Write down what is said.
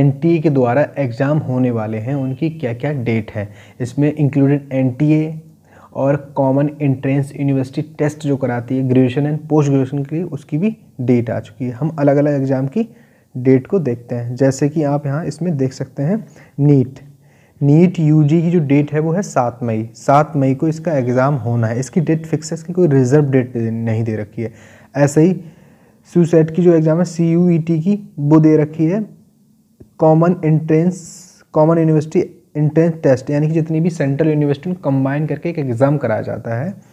N के द्वारा exam होने वाले हैं उनकी क्या क्या डेट है इसमें इंक्लूडेड एन और कॉमन एंट्रेंस यूनिवर्सिटी टेस्ट जो कराती है ग्रेजुएशन एंड पोस्ट ग्रेजुएशन के लिए उसकी भी डेट आ चुकी है हम अलग अलग एग्ज़ाम की डेट को देखते हैं जैसे कि आप यहाँ इसमें देख सकते हैं नीट नीट यूजी की जो डेट है वो है सात मई सात मई को इसका एग्ज़ाम होना है इसकी डेट फिक्स है इसकी कोई रिजर्व डेट नहीं दे रखी है ऐसे ही सुसेट की जो एग्ज़ाम है सी यू ई टी की वो दे रखी है common entrance common university entrance test यानी कि जितनी भी सेंट्रल यूनिवर्सिटी में कंबाइन करके एक एग्ज़ाम कराया जाता है